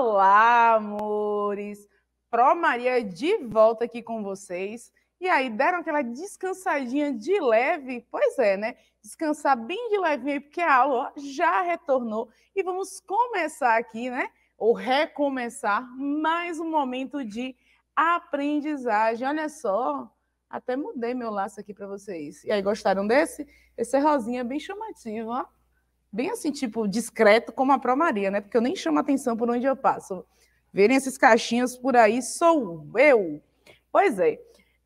Olá, amores! Pro Maria de volta aqui com vocês. E aí, deram aquela descansadinha de leve? Pois é, né? Descansar bem de leve aí, porque a aula já retornou. E vamos começar aqui, né? Ou recomeçar mais um momento de aprendizagem. Olha só, até mudei meu laço aqui para vocês. E aí, gostaram desse? Esse é rosinha bem chamativo, ó bem assim, tipo, discreto como a Pro Maria, né? Porque eu nem chamo atenção por onde eu passo. Verem esses caixinhas por aí, sou eu. Pois é.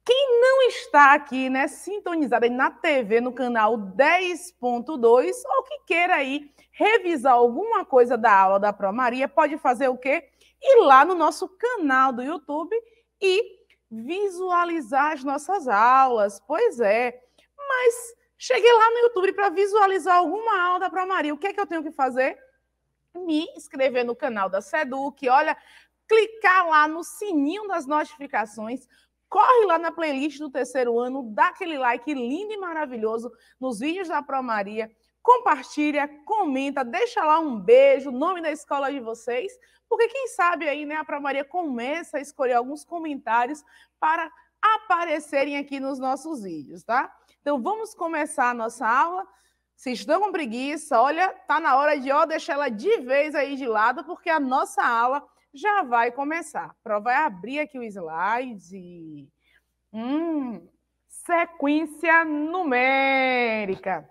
Quem não está aqui, né, sintonizado aí na TV, no canal 10.2, ou que queira aí revisar alguma coisa da aula da Pro Maria, pode fazer o quê? Ir lá no nosso canal do YouTube e visualizar as nossas aulas. Pois é. Mas Cheguei lá no YouTube para visualizar alguma aula para Maria. O que é que eu tenho que fazer? Me inscrever no canal da Seduc, olha, clicar lá no sininho das notificações, corre lá na playlist do terceiro ano, dá aquele like lindo e maravilhoso nos vídeos da Promaria, compartilha, comenta, deixa lá um beijo, nome da escola de vocês, porque quem sabe aí, né, a Promaria começa a escolher alguns comentários para aparecerem aqui nos nossos vídeos, tá? Então vamos começar a nossa aula. Se estão com preguiça, olha, tá na hora de ó, deixar ela de vez aí de lado, porque a nossa aula já vai começar. A prova vai é abrir aqui o slide. Hum, sequência numérica.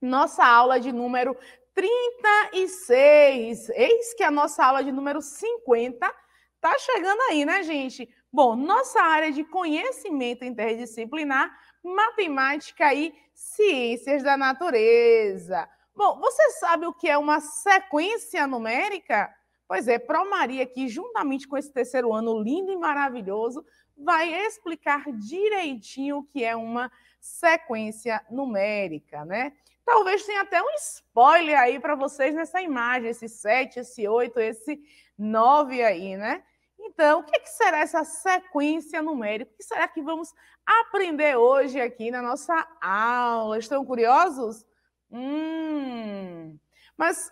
Nossa aula de número 36. Eis que a nossa aula de número 50 tá chegando aí, né, gente? Bom, nossa área de conhecimento interdisciplinar matemática e ciências da natureza. Bom, você sabe o que é uma sequência numérica? Pois é, Promaria, que juntamente com esse terceiro ano lindo e maravilhoso, vai explicar direitinho o que é uma sequência numérica, né? Talvez tenha até um spoiler aí para vocês nessa imagem, esse 7, esse 8, esse 9 aí, né? Então, o que, será essa sequência numérica? O que será que vamos aprender hoje aqui na nossa aula? Estão curiosos? Hum, mas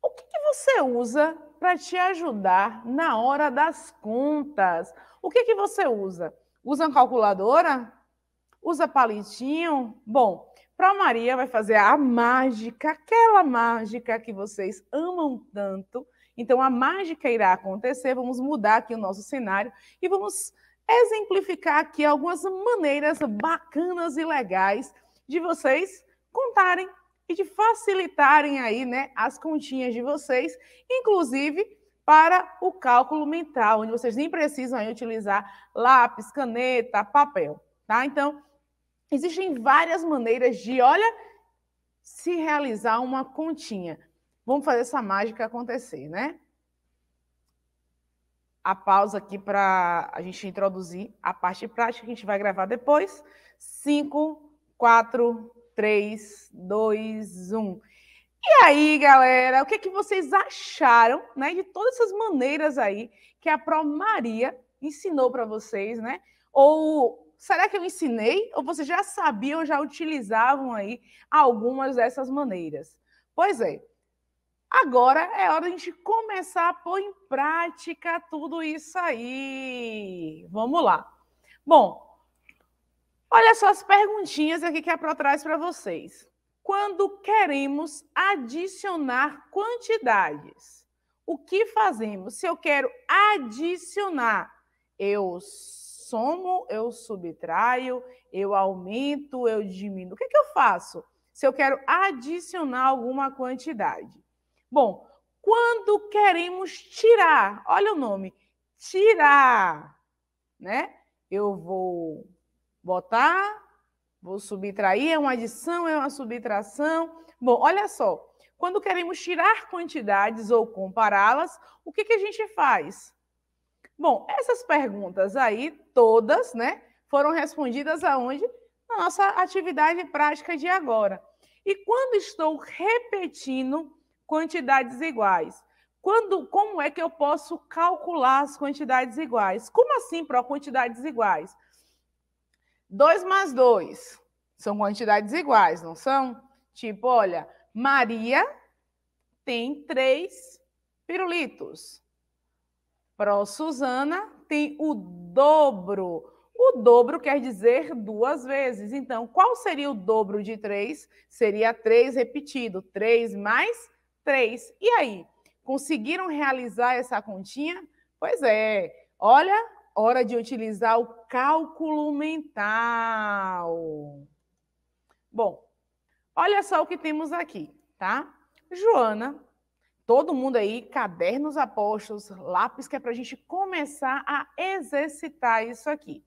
o que, que você usa para te ajudar na hora das contas? O que, que você usa? Usa calculadora? Usa palitinho? Bom, para Maria vai fazer a mágica, aquela mágica que vocês amam tanto então, a mágica irá acontecer, vamos mudar aqui o nosso cenário e vamos exemplificar aqui algumas maneiras bacanas e legais de vocês contarem e de facilitarem aí, né, as continhas de vocês, inclusive para o cálculo mental, onde vocês nem precisam aí utilizar lápis, caneta, papel, tá? Então, existem várias maneiras de, olha, se realizar uma continha. Vamos fazer essa mágica acontecer, né? A pausa aqui para a gente introduzir a parte prática que a gente vai gravar depois. 5, 4, 3, 2, 1. E aí, galera, o que, é que vocês acharam né, de todas essas maneiras aí que a Pro Maria ensinou para vocês, né? Ou será que eu ensinei? Ou vocês já sabiam, já utilizavam aí algumas dessas maneiras? Pois é, Agora é hora de a gente começar a pôr em prática tudo isso aí. Vamos lá. Bom, olha só as perguntinhas aqui que a é Pro traz para vocês. Quando queremos adicionar quantidades, o que fazemos? Se eu quero adicionar, eu somo, eu subtraio, eu aumento, eu diminuo. O que, é que eu faço? Se eu quero adicionar alguma quantidade. Bom, quando queremos tirar, olha o nome, tirar, né? Eu vou botar, vou subtrair, é uma adição, é uma subtração. Bom, olha só, quando queremos tirar quantidades ou compará-las, o que, que a gente faz? Bom, essas perguntas aí, todas, né, foram respondidas aonde? Na nossa atividade prática de agora. E quando estou repetindo quantidades iguais. Quando, como é que eu posso calcular as quantidades iguais? Como assim, Pro, quantidades iguais? 2 mais 2 são quantidades iguais, não são? Tipo, olha, Maria tem 3 pirulitos. Pró, Suzana tem o dobro. O dobro quer dizer duas vezes. Então, qual seria o dobro de 3? Seria 3 repetido. 3 mais 3. 3. E aí? Conseguiram realizar essa continha? Pois é. Olha, hora de utilizar o cálculo mental. Bom, olha só o que temos aqui, tá? Joana, todo mundo aí, cadernos apostos, lápis, que é para a gente começar a exercitar isso aqui.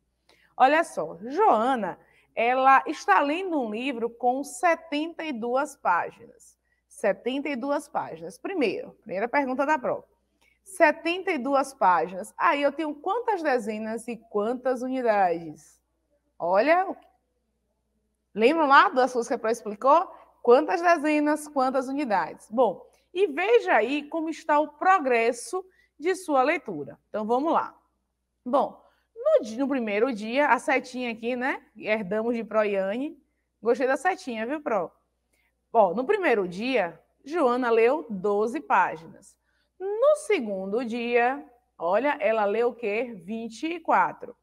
Olha só, Joana, ela está lendo um livro com 72 páginas. 72 páginas. Primeiro, primeira pergunta da prova. 72 páginas. Aí eu tenho quantas dezenas e quantas unidades? Olha, lembram lá das coisas que a prova explicou? Quantas dezenas, quantas unidades? Bom, e veja aí como está o progresso de sua leitura. Então vamos lá. Bom, no, no primeiro dia, a setinha aqui, né? Herdamos de Proiane. Gostei da setinha, viu, Pro? Bom, no primeiro dia, Joana leu 12 páginas. No segundo dia, olha, ela leu o quê? 24.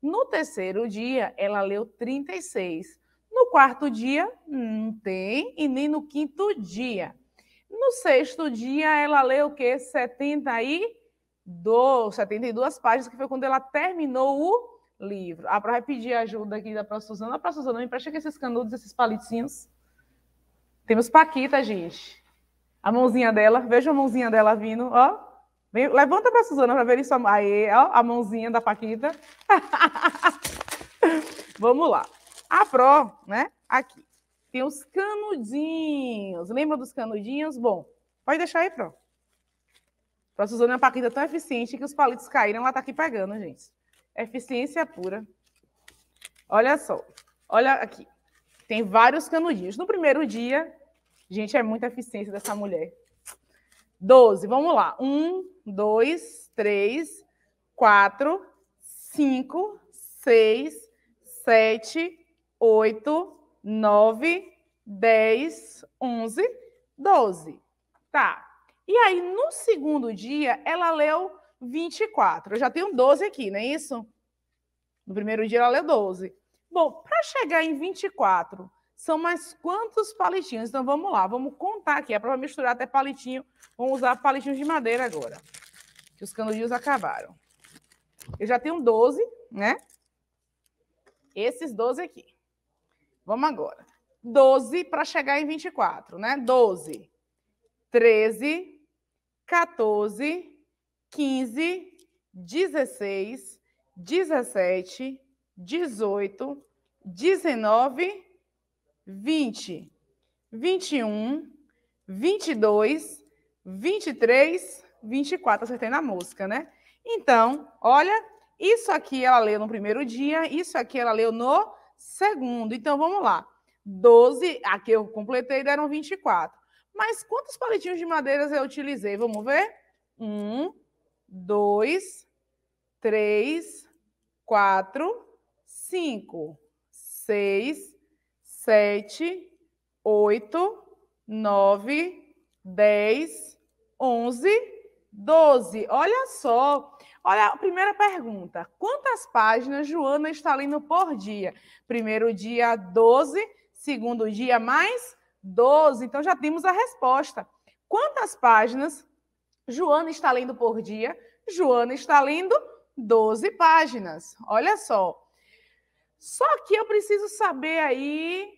No terceiro dia, ela leu 36. No quarto dia, não tem, e nem no quinto dia. No sexto dia, ela leu o quê? 72, 72 páginas, que foi quando ela terminou o livro. Ah, para pedir ajuda aqui da Pra Suzana. Pra Suzana, me presta aqui esses canudos, esses palitinhos. Temos Paquita, gente. A mãozinha dela, veja a mãozinha dela vindo, ó. Vem, levanta para a Suzana para ver isso. Aí, ó, a mãozinha da Paquita. Vamos lá. A Pro, né? Aqui. Tem os canudinhos. Lembra dos canudinhos? Bom, pode deixar aí, Pro. Pro Suzana é uma Paquita tão eficiente que os palitos caíram, ela tá aqui pegando, gente. Eficiência pura. Olha só. Olha aqui. Tem vários canudinhos. No primeiro dia, Gente, é muita eficiência dessa mulher. 12, vamos lá. 1, 2, 3, 4, 5, 6, 7, 8, 9, 10, 11, 12. Tá. E aí, no segundo dia, ela leu 24. Eu já tenho 12 aqui, não é isso? No primeiro dia, ela leu 12. Bom, para chegar em 24, são mais quantos palitinhos? Então vamos lá, vamos contar aqui. É para misturar até palitinho. Vamos usar palitinhos de madeira agora, que os canudinhos acabaram. Eu já tenho 12, né? Esses 12 aqui. Vamos agora. 12 para chegar em 24, né? 12, 13, 14, 15, 16, 17, 18, 19 vinte, vinte e um, vinte e dois, vinte e três, vinte e quatro. Acertei na música, né? Então, olha, isso aqui ela leu no primeiro dia, isso aqui ela leu no segundo. Então, vamos lá. 12, aqui eu completei deram 24. Mas quantos palitinhos de madeiras eu utilizei? Vamos ver? Um, dois, três, quatro, cinco, seis, 7, 8, 9, 10, 11, 12. Olha só. Olha, a primeira pergunta: quantas páginas Joana está lendo por dia? Primeiro dia, 12, segundo dia, mais 12. Então já temos a resposta. Quantas páginas Joana está lendo por dia? Joana está lendo 12 páginas. Olha só. Só que eu preciso saber aí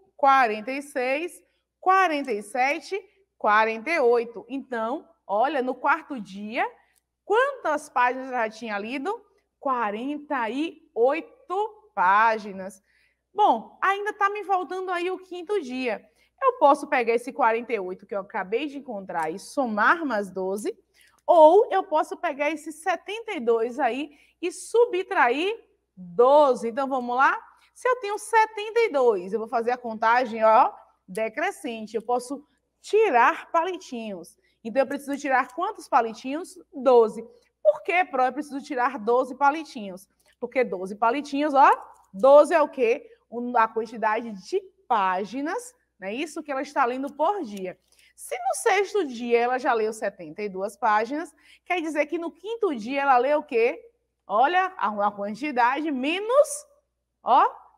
46, 47, 48. Então, olha, no quarto dia, quantas páginas eu já tinha lido? 48 páginas. Bom, ainda está me faltando aí o quinto dia. Eu posso pegar esse 48 que eu acabei de encontrar e somar mais 12, ou eu posso pegar esse 72 aí e subtrair 12. Então, vamos lá? Se eu tenho 72, eu vou fazer a contagem, ó, decrescente. Eu posso tirar palitinhos. Então, eu preciso tirar quantos palitinhos? 12. Por que, Pro, eu preciso tirar 12 palitinhos? Porque 12 palitinhos, ó, 12 é o quê? A quantidade de páginas, né? Isso que ela está lendo por dia. Se no sexto dia ela já leu 72 páginas, quer dizer que no quinto dia ela leu o quê? Olha, a quantidade menos, ó,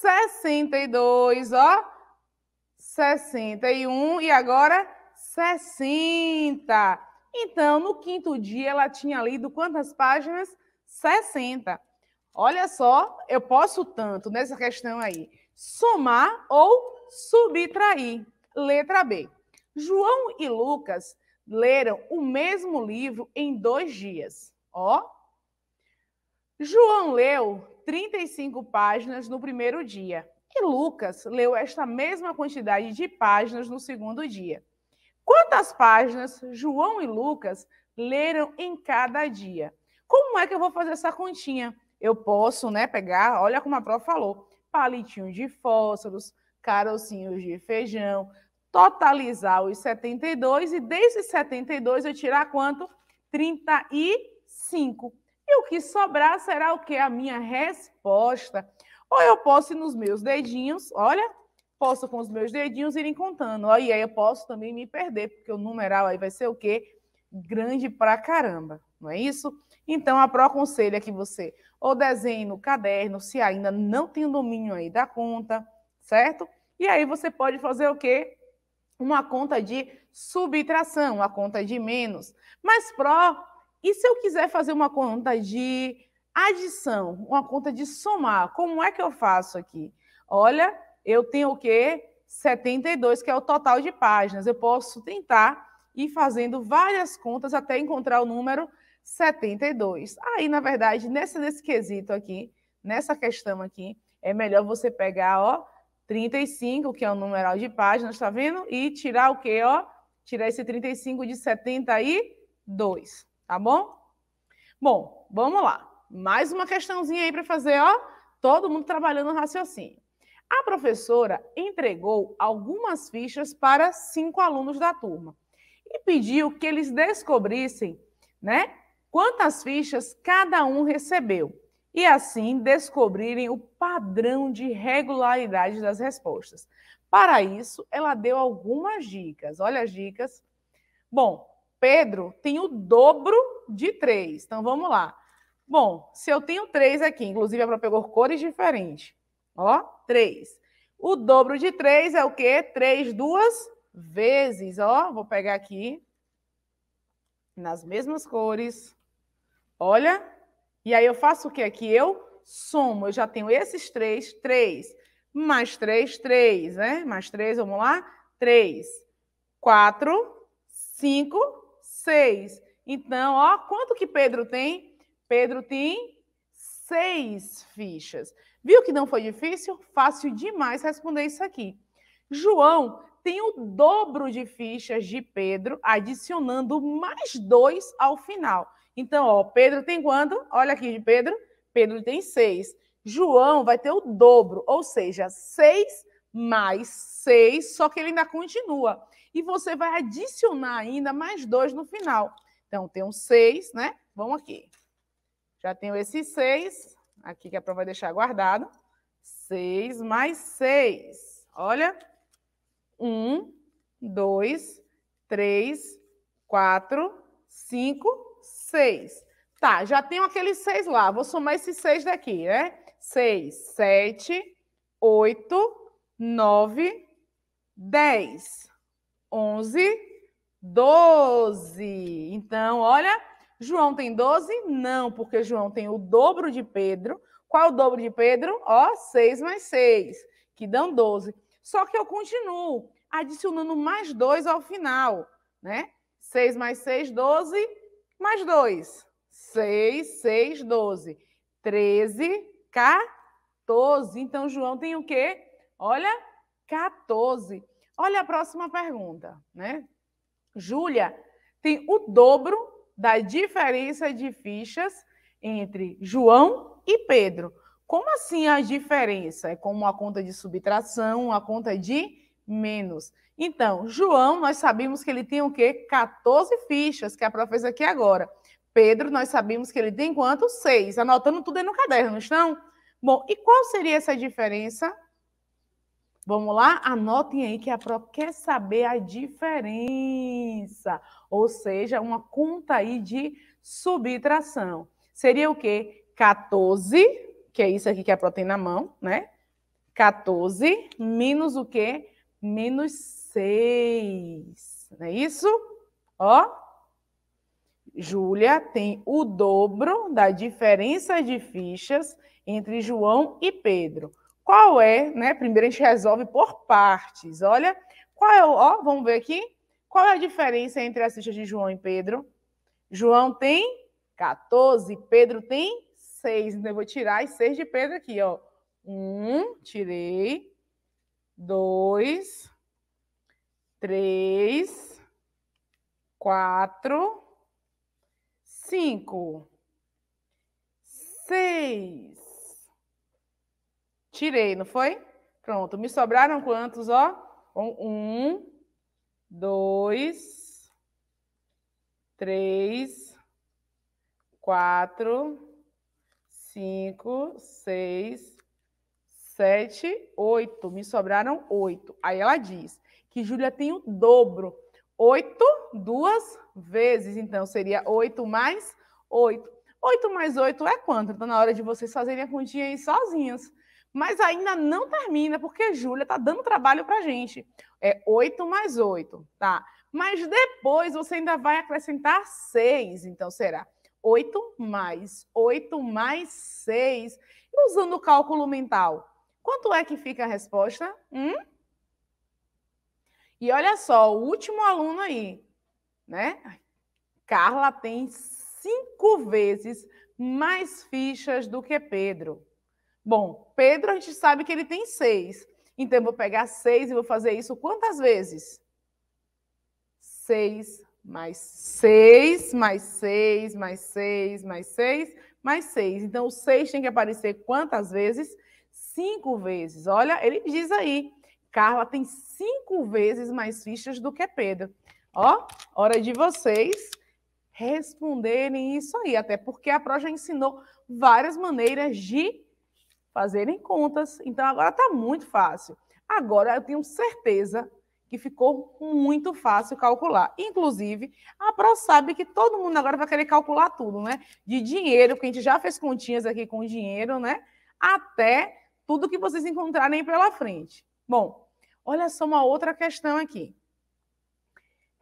62, ó. 61 e agora 60. Então, no quinto dia, ela tinha lido quantas páginas? 60. Olha só, eu posso tanto nessa questão aí. Somar ou subtrair. Letra B. João e Lucas leram o mesmo livro em dois dias. Ó. João leu 35 páginas no primeiro dia. E Lucas leu esta mesma quantidade de páginas no segundo dia. Quantas páginas João e Lucas leram em cada dia? Como é que eu vou fazer essa continha? Eu posso, né, pegar, olha como a prova falou, palitinho de fósforos, carocinhos de feijão, totalizar os 72 e desses 72 eu tirar quanto? 35. E o que sobrar será o que? A minha resposta. Ou eu posso ir nos meus dedinhos, olha, posso com os meus dedinhos irem contando. e aí eu posso também me perder, porque o numeral aí vai ser o quê? Grande pra caramba, não é isso? Então, a pró aconselha é que você ou desenhe no caderno, se ainda não tem o domínio aí da conta, certo? E aí você pode fazer o quê? Uma conta de subtração, a conta de menos. Mas pró e se eu quiser fazer uma conta de adição, uma conta de somar, como é que eu faço aqui? Olha, eu tenho o quê? 72, que é o total de páginas. Eu posso tentar ir fazendo várias contas até encontrar o número 72. Aí, na verdade, nesse, nesse quesito aqui, nessa questão aqui, é melhor você pegar, ó, 35, que é o numeral de páginas, tá vendo? E tirar o quê, ó? Tirar esse 35 de 72 tá bom? Bom, vamos lá. Mais uma questãozinha aí para fazer, ó. Todo mundo trabalhando o raciocínio. A professora entregou algumas fichas para cinco alunos da turma e pediu que eles descobrissem, né, quantas fichas cada um recebeu e assim descobrirem o padrão de regularidade das respostas. Para isso, ela deu algumas dicas. Olha as dicas. Bom, Pedro tem o dobro de três. Então vamos lá. Bom, se eu tenho três aqui, inclusive a é prova pegou cores diferentes. Ó, três. O dobro de três é o quê? Três duas vezes. Ó, vou pegar aqui nas mesmas cores. Olha. E aí eu faço o que aqui? Eu somo. Eu já tenho esses três, três. Mais três, três, né? Mais três, vamos lá. Três, quatro, cinco, seis. Então, ó, quanto que Pedro tem? Pedro tem seis fichas. Viu que não foi difícil? Fácil demais responder isso aqui. João tem o dobro de fichas de Pedro, adicionando mais dois ao final. Então, ó, Pedro tem quanto? Olha aqui de Pedro. Pedro tem seis. João vai ter o dobro, ou seja, seis mais seis, só que ele ainda continua e você vai adicionar ainda mais dois no final. Então, tem um seis, né? Vamos aqui. Já tenho esses seis, aqui que a prova vai deixar guardado. Seis mais seis. Olha. Um, dois, três, quatro, cinco, seis. Tá, já tenho aqueles seis lá. Vou somar esses seis daqui, né? Seis, sete, oito, nove, dez. 11, 12. Então, olha, João tem 12? Não, porque João tem o dobro de Pedro. Qual é o dobro de Pedro? Ó, 6 mais 6, que dão 12. Só que eu continuo adicionando mais 2 ao final, né? 6 mais 6, 12, mais 2. 6, 6, 12. 13, 14. Então, João tem o quê? Olha, 14. Olha a próxima pergunta, né? Júlia tem o dobro da diferença de fichas entre João e Pedro. Como assim a diferença? É como uma conta de subtração, uma conta de menos. Então, João, nós sabemos que ele tem o quê? 14 fichas, que é a prof fez aqui agora. Pedro, nós sabemos que ele tem quanto? Seis. Anotando tudo aí no caderno, não estão? Bom, e qual seria essa diferença? Vamos lá? Anotem aí que a prova quer saber a diferença, ou seja, uma conta aí de subtração. Seria o quê? 14, que é isso aqui que a prova tem na mão, né? 14 menos o quê? Menos 6. Não é isso? Ó. Júlia tem o dobro da diferença de fichas entre João e Pedro. Qual é, né? Primeiro a gente resolve por partes. Olha, qual é, o, ó, vamos ver aqui. Qual é a diferença entre as fichas de João e Pedro? João tem 14, Pedro tem 6. Então eu vou tirar as 6 de Pedro aqui, ó. 1, um, tirei. 2, 3, 4, 5, 6. Tirei, não foi? Pronto. Me sobraram quantos, ó? Um, dois, três, quatro, cinco, seis, sete, oito. Me sobraram oito. Aí ela diz que Júlia tem o dobro. Oito duas vezes. Então, seria oito mais oito. Oito mais oito é quanto? Então, na hora de vocês fazerem a continha aí sozinhos mas ainda não termina, porque Júlia está dando trabalho para a gente. É 8 mais 8, tá? Mas depois você ainda vai acrescentar 6, então será 8 mais 8 mais 6. E usando o cálculo mental, quanto é que fica a resposta? Hum? E olha só, o último aluno aí, né? Carla tem 5 vezes mais fichas do que Pedro. Bom, Pedro, a gente sabe que ele tem seis. Então, eu vou pegar seis e vou fazer isso quantas vezes? Seis, mais seis, mais seis, mais seis, mais seis, mais seis. Então, o seis tem que aparecer quantas vezes? Cinco vezes. Olha, ele diz aí. Carla tem cinco vezes mais fichas do que Pedro. Ó, hora de vocês responderem isso aí, até porque a Pro já ensinou várias maneiras de fazerem contas. Então agora está muito fácil. Agora eu tenho certeza que ficou muito fácil calcular. Inclusive, a Pro sabe que todo mundo agora vai querer calcular tudo, né? De dinheiro, porque a gente já fez continhas aqui com dinheiro, né? Até tudo que vocês encontrarem pela frente. Bom, olha só uma outra questão aqui.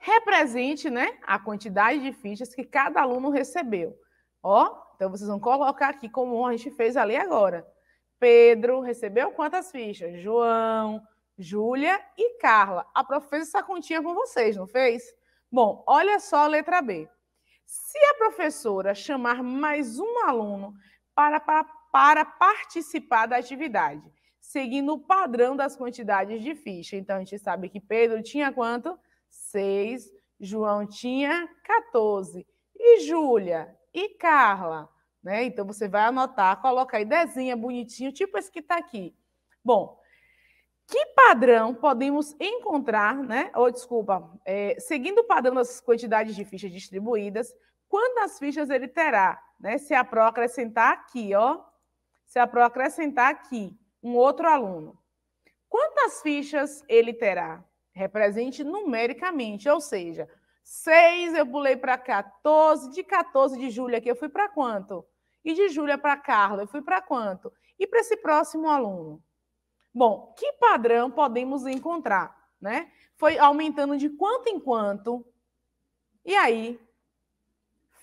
Represente, né, a quantidade de fichas que cada aluno recebeu. Ó, então vocês vão colocar aqui como a gente fez ali agora. Pedro recebeu quantas fichas? João, Júlia e Carla. A prof fez essa continha com vocês, não fez? Bom, olha só a letra B. Se a professora chamar mais um aluno para, para, para participar da atividade, seguindo o padrão das quantidades de ficha, então a gente sabe que Pedro tinha quanto? 6, João tinha 14, e Júlia e Carla né? Então você vai anotar, coloca aí desenha bonitinho, tipo esse que está aqui. Bom, que padrão podemos encontrar, né? Ou oh, desculpa, é, seguindo o padrão das quantidades de fichas distribuídas, quantas fichas ele terá, né? Se a PRO acrescentar aqui, ó, se a PRO acrescentar aqui um outro aluno, quantas fichas ele terá? Represente numericamente, ou seja, 6, eu pulei para 14. De 14 de julho aqui, eu fui para quanto? E de Júlia é para Carla, eu fui para quanto? E para esse próximo aluno? Bom, que padrão podemos encontrar? Né? Foi aumentando de quanto em quanto. E aí,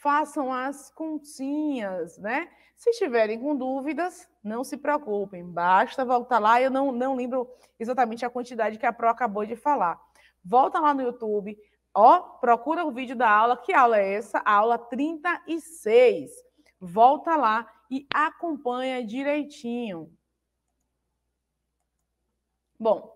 façam as continhas, né? Se estiverem com dúvidas, não se preocupem, basta voltar lá. Eu não, não lembro exatamente a quantidade que a Pro acabou de falar. Volta lá no YouTube, Ó, procura o vídeo da aula. Que aula é essa? aula 36. Volta lá e acompanha direitinho. Bom,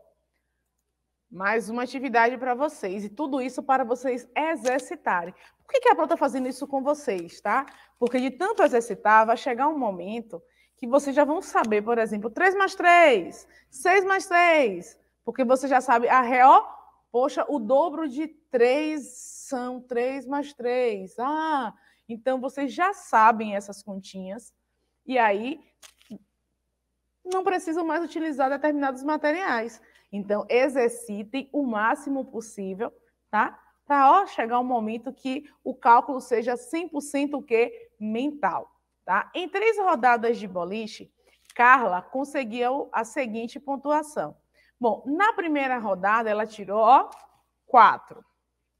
mais uma atividade para vocês. E tudo isso para vocês exercitarem. Por que, que a Pro está fazendo isso com vocês, tá? Porque de tanto exercitar, vai chegar um momento que vocês já vão saber, por exemplo, 3 mais 3, 6 mais 6, porque você já sabe a real Poxa, o dobro de três são três mais três. Ah, então vocês já sabem essas continhas. E aí não precisam mais utilizar determinados materiais. Então, exercitem o máximo possível, tá? Para chegar um momento que o cálculo seja 100% o quê? Mental, tá? Em três rodadas de boliche, Carla conseguiu a seguinte pontuação. Bom, na primeira rodada ela tirou, ó, quatro.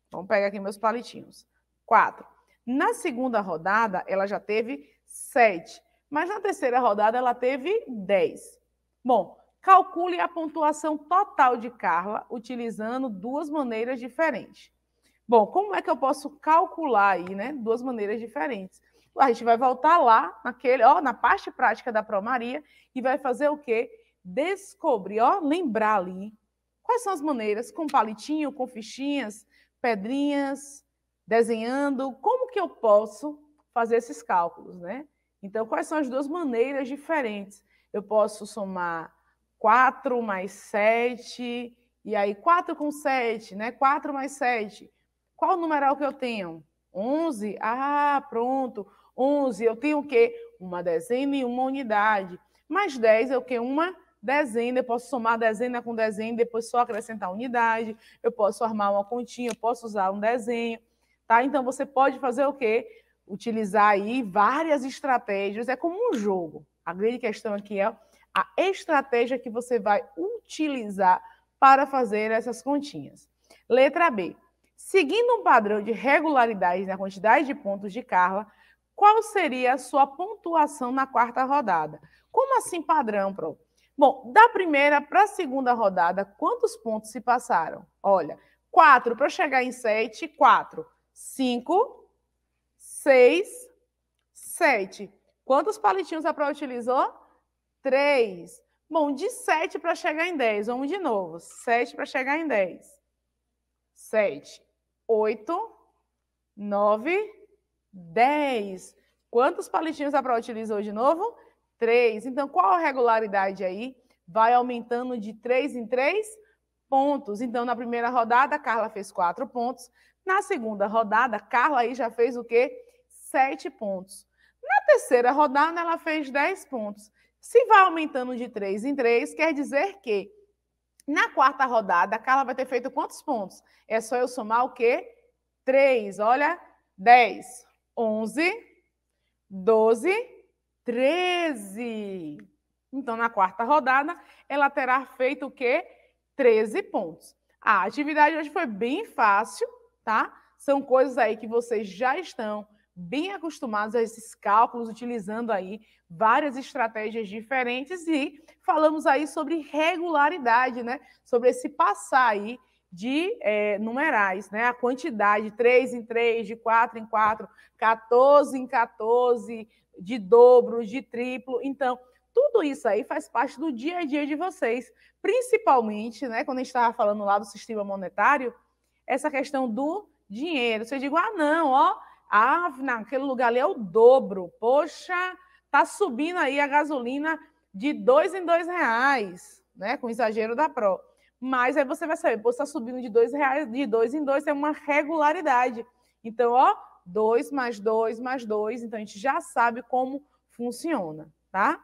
Vamos pegar aqui meus palitinhos. Quatro. Na segunda rodada ela já teve sete. Mas na terceira rodada ela teve dez. Bom, calcule a pontuação total de Carla utilizando duas maneiras diferentes. Bom, como é que eu posso calcular aí, né? Duas maneiras diferentes. A gente vai voltar lá naquele, ó, na parte prática da Promaria e vai fazer o quê? descobrir, ó, lembrar ali. Quais são as maneiras? Com palitinho, com fichinhas, pedrinhas, desenhando. Como que eu posso fazer esses cálculos, né? Então, quais são as duas maneiras diferentes? Eu posso somar 4 mais 7, e aí 4 com 7, né? 4 mais 7. Qual o numeral que eu tenho? 11? Ah, pronto. 11. Eu tenho o quê? Uma dezena e uma unidade. Mais 10 eu tenho uma dezena, eu posso somar dezena né, com dezena, depois só acrescentar unidade, eu posso armar uma continha, eu posso usar um desenho, tá? Então você pode fazer o quê? Utilizar aí várias estratégias, é como um jogo. A grande questão aqui é a estratégia que você vai utilizar para fazer essas continhas. Letra B. Seguindo um padrão de regularidade na quantidade de pontos de Carla, qual seria a sua pontuação na quarta rodada? Como assim padrão, Pro? Bom, da primeira para a segunda rodada, quantos pontos se passaram? Olha, 4 para chegar em 7, 4. 5, 6, 7. Quantos palitinhos a Pro utilizou? 3. Bom, de 7 para chegar em 10. Vamos de novo. 7 para chegar em 10. 7, 8, 9, 10. Quantos palitinhos a Pro utilizou de novo? 10. 3. Então, qual a regularidade aí? Vai aumentando de 3 em 3 pontos. Então, na primeira rodada, Carla fez 4 pontos. Na segunda rodada, Carla aí já fez o quê? 7 pontos. Na terceira rodada, ela fez 10 pontos. Se vai aumentando de 3 em 3, quer dizer que na quarta rodada, a Carla vai ter feito quantos pontos? É só eu somar o quê? 3. Olha, 10, 11, 12, 13. Então, na quarta rodada, ela terá feito o quê? 13 pontos. A atividade hoje foi bem fácil, tá? São coisas aí que vocês já estão bem acostumados a esses cálculos, utilizando aí várias estratégias diferentes e falamos aí sobre regularidade, né? Sobre esse passar aí de é, numerais, né? A quantidade, 3 em 3, de 4 em 4, 14 em 14, de dobro, de triplo. Então, tudo isso aí faz parte do dia a dia de vocês, principalmente, né, quando a gente estava falando lá do sistema monetário, essa questão do dinheiro. Você digo, ah, não, ó, ah, naquele lugar ali é o dobro. Poxa, tá subindo aí a gasolina de dois em dois reais, né, com exagero da Pro. Mas aí você vai saber, pô, está subindo de dois reais, de dois em dois, é uma regularidade. Então, ó, 2 mais 2 mais 2. Então, a gente já sabe como funciona, tá?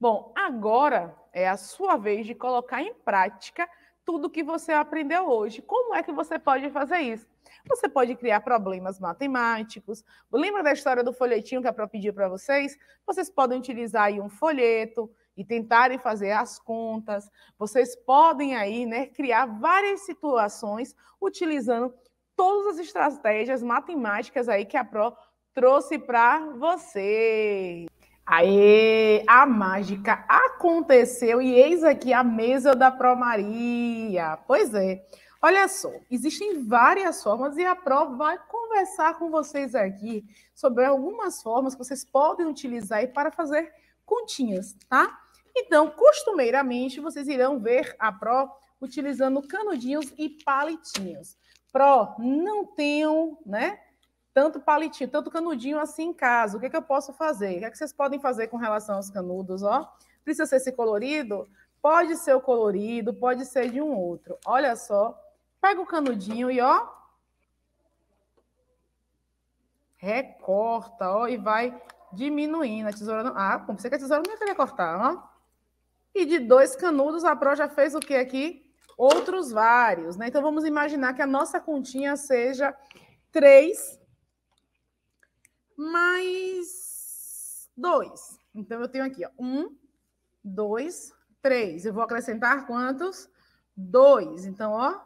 Bom, agora é a sua vez de colocar em prática tudo que você aprendeu hoje. Como é que você pode fazer isso? Você pode criar problemas matemáticos. Lembra da história do folhetinho que a Pro pediu para vocês? Vocês podem utilizar aí um folheto e tentarem fazer as contas. Vocês podem aí, né, criar várias situações utilizando todas as estratégias matemáticas aí que a Pro trouxe para você. Aí a mágica aconteceu e eis aqui a mesa da Pro Maria. Pois é. Olha só, existem várias formas e a Pro vai conversar com vocês aqui sobre algumas formas que vocês podem utilizar aí para fazer continhas, tá? Então, costumeiramente, vocês irão ver a Pro utilizando canudinhos e palitinhos. Pro, não tenham, né? Tanto palitinho, tanto canudinho assim em casa. O que, é que eu posso fazer? O que, é que vocês podem fazer com relação aos canudos? Ó, precisa ser esse colorido? Pode ser o colorido, pode ser de um outro. Olha só, pega o canudinho e ó, recorta, ó, e vai diminuindo. A tesoura não. Ah, como você que a tesoura não ia querer cortar, ó. E de dois canudos, a Pro já fez o que aqui? outros vários, né? Então vamos imaginar que a nossa continha seja 3 mais 2. Então eu tenho aqui, ó, 1, 2, 3. Eu vou acrescentar quantos? 2. Então, ó,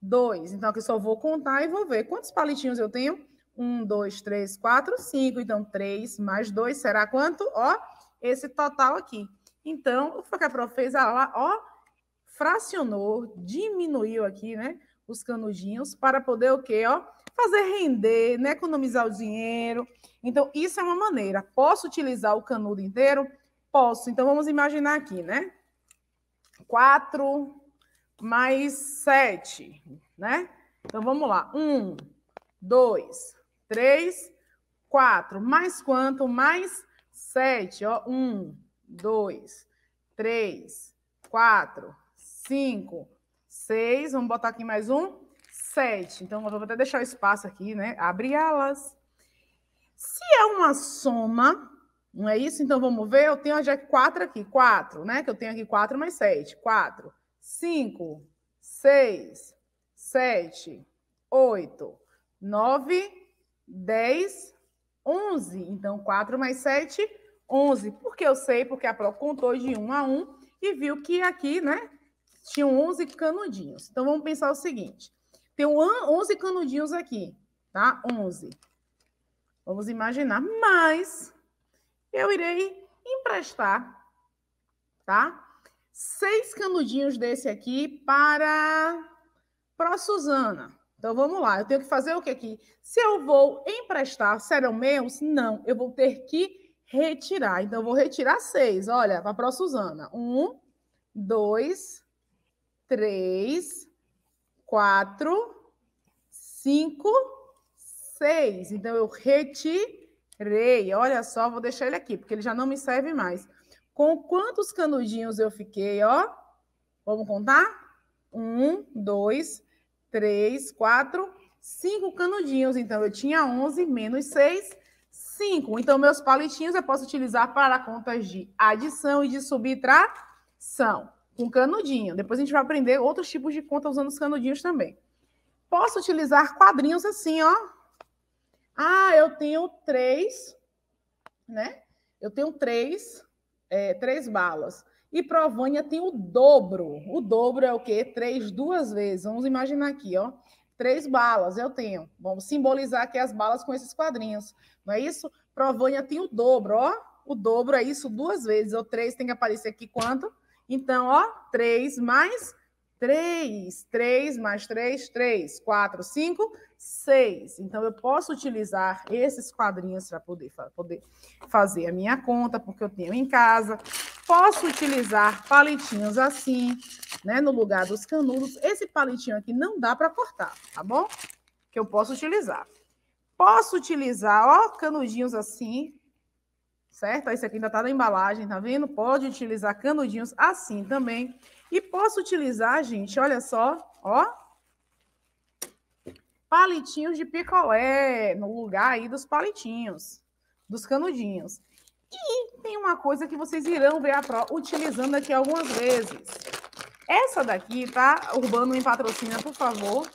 2. Então aqui só vou contar e vou ver quantos palitinhos eu tenho. 1, 2, 3, 4, 5. Então 3 mais 2 será quanto? Ó, esse total aqui. Então, o que a prof fez a ó, fracionou, diminuiu aqui, né? Os canudinhos para poder o quê, ó? Fazer render, né? Economizar o dinheiro. Então, isso é uma maneira. Posso utilizar o canudo inteiro? Posso. Então, vamos imaginar aqui, né? 4 mais 7, né? Então, vamos lá. 1, 2, 3, 4. Mais quanto? Mais 7, ó. 1, 2, 3, 4, cinco, seis, vamos botar aqui mais um, sete. Então, eu vou até deixar o espaço aqui, né? Abre elas Se é uma soma, não é isso? Então, vamos ver, eu tenho já quatro aqui, quatro, né? Que eu tenho aqui quatro mais sete, quatro, cinco, seis, sete, oito, nove, dez, onze. Então, quatro mais sete, onze. Porque eu sei, porque a Pro contou de um a um e viu que aqui, né, tinham 11 canudinhos. Então, vamos pensar o seguinte. Tem 11 canudinhos aqui, tá? 11. Vamos imaginar. Mas eu irei emprestar, tá? Seis canudinhos desse aqui para Pro Suzana. Então vamos lá, eu tenho que fazer o que aqui? Se eu vou emprestar, serão meus? Não, eu vou ter que retirar. Então eu vou retirar seis. Olha, para a Pro Suzana. Um, dois, três, quatro, cinco, seis. Então, eu retirei. Olha só, vou deixar ele aqui, porque ele já não me serve mais. Com quantos canudinhos eu fiquei, ó? Vamos contar? Um, dois, três, quatro, cinco canudinhos. Então, eu tinha 11 menos 6, 5. Então, meus palitinhos eu posso utilizar para contas de adição e de subtração com canudinho. Depois a gente vai aprender outros tipos de conta usando os canudinhos também. Posso utilizar quadrinhos assim, ó. Ah, eu tenho três, né? Eu tenho três, é, três balas. E Provânia tem o dobro. O dobro é o quê? Três duas vezes. Vamos imaginar aqui, ó. Três balas eu tenho. Vamos simbolizar aqui as balas com esses quadrinhos. Não é isso? Provânia tem o dobro, ó. O dobro é isso duas vezes. Ou três tem que aparecer aqui quanto? Então, ó, 3 mais 3. 3 mais 3, 3. 4, 5, 6. Então, eu posso utilizar esses quadrinhos para poder, poder fazer a minha conta, porque eu tenho em casa. Posso utilizar palitinhos assim, né? No lugar dos canudos. Esse palitinho aqui não dá para cortar, tá bom? Que eu posso utilizar. Posso utilizar, ó, canudinhos assim, certo? Esse aqui ainda está na embalagem, tá vendo? Pode utilizar canudinhos assim também. E posso utilizar, gente, olha só, ó, palitinhos de picolé no lugar aí dos palitinhos, dos canudinhos. E tem uma coisa que vocês irão ver a Pro utilizando aqui algumas vezes. Essa daqui, tá? Urbano me patrocina, por favor.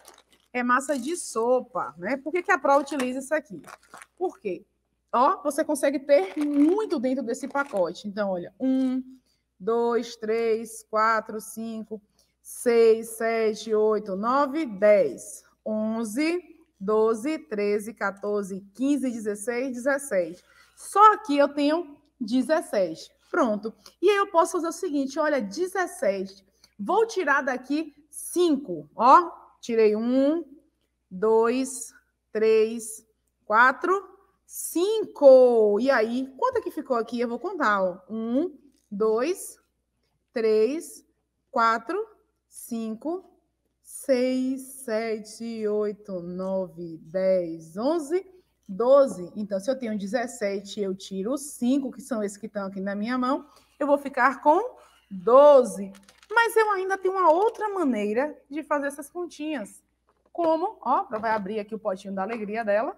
É massa de sopa, né? Por que, que a Pro utiliza isso aqui? Por quê? ó, você consegue ter muito dentro desse pacote. Então, olha, um, dois, três, quatro, cinco, seis, sete, oito, nove, dez, onze, doze, treze, 14, 15, 16, 17. Só aqui eu tenho 17. Pronto. E aí eu posso fazer o seguinte, olha, 17. Vou tirar daqui 5, ó. Tirei um, dois, três, quatro, Cinco. E aí, quanto é que ficou aqui? Eu vou contar. Ó. Um, dois, três, quatro, cinco, seis, sete, oito, nove, dez, onze, doze. Então, se eu tenho 17, eu tiro cinco, que são esses que estão aqui na minha mão. Eu vou ficar com 12. Mas eu ainda tenho uma outra maneira de fazer essas continhas. Como? Ó, vai abrir aqui o potinho da alegria dela.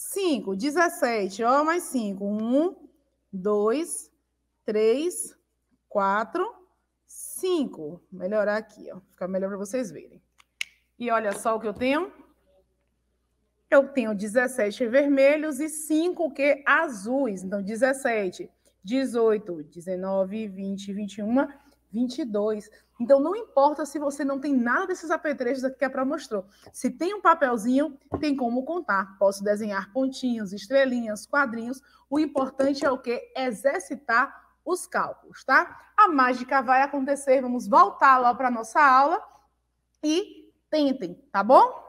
5, 17, ó, mais 5. 1, 2, 3, 4, 5. Melhorar aqui, ó. Fica melhor para vocês verem. E olha só o que eu tenho. Eu tenho 17 vermelhos e 5 que azuis. Então, 17, 18, 19, 20, 21 22. Então, não importa se você não tem nada desses apetrechos aqui que a Pra mostrou. Se tem um papelzinho, tem como contar. Posso desenhar pontinhos, estrelinhas, quadrinhos. O importante é o quê? Exercitar os cálculos, tá? A mágica vai acontecer. Vamos voltar lá para nossa aula e tentem, tá bom?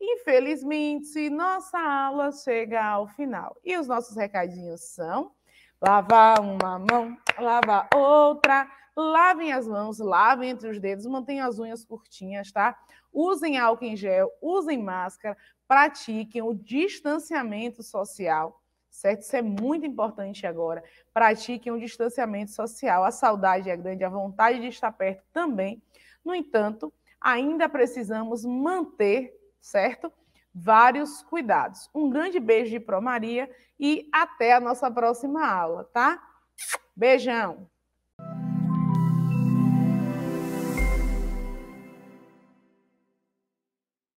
Infelizmente, nossa aula chega ao final. E os nossos recadinhos são: lavar uma mão, lavar outra lavem as mãos, lavem entre os dedos, mantenham as unhas curtinhas, tá? Usem álcool em gel, usem máscara, pratiquem o distanciamento social, certo? Isso é muito importante agora. Pratiquem o distanciamento social. A saudade é grande, a vontade de estar perto também. No entanto, ainda precisamos manter, certo? Vários cuidados. Um grande beijo de Pro Maria e até a nossa próxima aula, tá? Beijão!